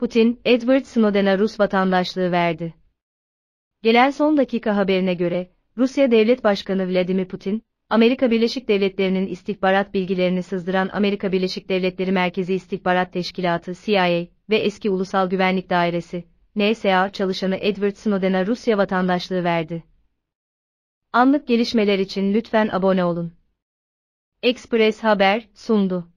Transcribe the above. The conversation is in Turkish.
Putin, Edward Snowden'a Rus vatandaşlığı verdi. Gelen son dakika haberine göre, Rusya Devlet Başkanı Vladimir Putin, Amerika Birleşik Devletleri'nin istihbarat bilgilerini sızdıran Amerika Birleşik Devletleri Merkezi İstihbarat Teşkilatı CIA ve eski Ulusal Güvenlik Dairesi NSA çalışanı Edward Snowden'a Rusya vatandaşlığı verdi. Anlık gelişmeler için lütfen abone olun. Express Haber sundu.